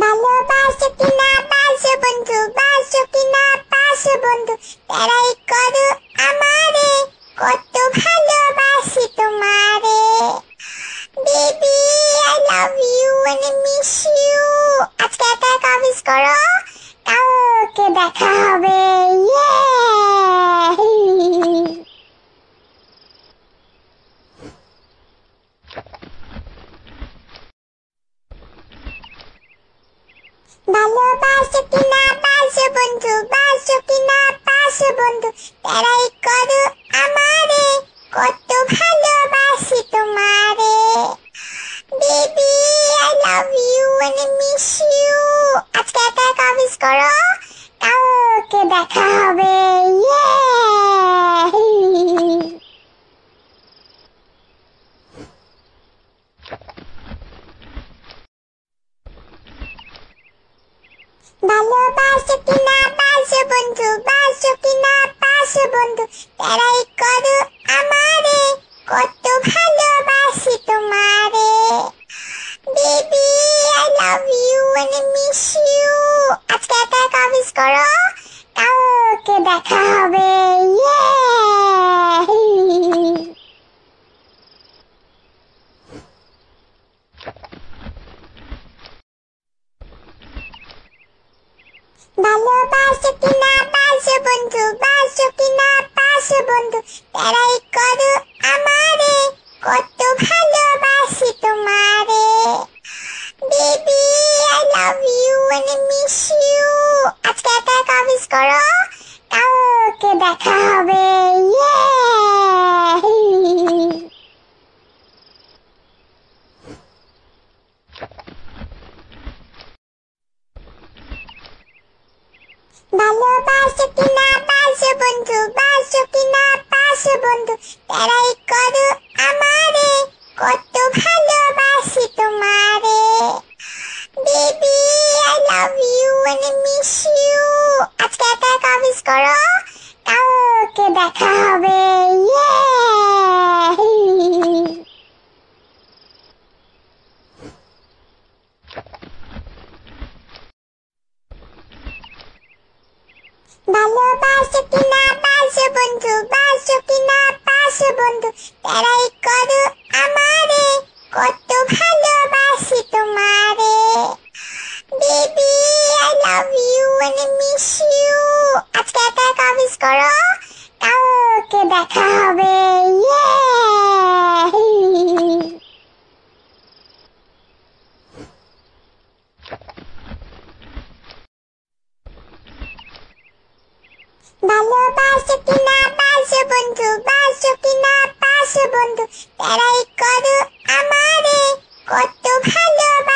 ভালোবাসো কি না বাসো বন্ধু বাসো কি না বাসো বন্ধু তারাই করো আমারে কত ভালোবাসি তোমারে baby I love you and miss you আজকে একা কাবিজ করো ভালোবাসো কিনা বাসো বন্ধু বাসো কিনা বাসো বন্ধু তারাই করো আমারে কত ভালোবাসি তোমারে বেবি আই লাভ ইউ মানে মিস ইউ আজকে একা একা করো কালকে দেখা হবে ভালোবাসো কি না বাসো বন্ধু বাসো কি না বাসো বন্ধু তারাই করো আমারে কত ভালোবাসি তোমারে baby I love you and miss you আজকে একা কাবিজ করো কালকে দেখা হবে ইয়ে বাসো কিনা বাসো বন্ধু বাসো কিনা বাসো বন্ধু তারাই করো আমারে কত ভালোবাসি তোমারে বেবি আই লাভ ইউ মানে মিস ইউ আজকে একা কমিস করো কালকে দেখা হবে ভালোবাসো কি না বন্ধু বাসো কি না বন্ধু তারাই করো আমারে কত ভালোবাসি তোমারে বেবি আই লাভ ইউ মানে মিস ইউ আজকে একা কাবিজ করো কালকে দেখা হবে ভালোবাসো কিনা বাসো বন্ধু বাসো কিনা বাসো বন্ধু তারাই করো আমারে কত ভালোবাসি তোমারে বেবি আই লাভ ইউ মানে মিস ইউ আজকে একা একা অফিস করো কালকে দেখা হবে ইয়ে ভালোবাসো কি না বাসো বন্ধু বাসো কি না বাসো বন্ধু তারাই করো আমারে কত ভালোবাসো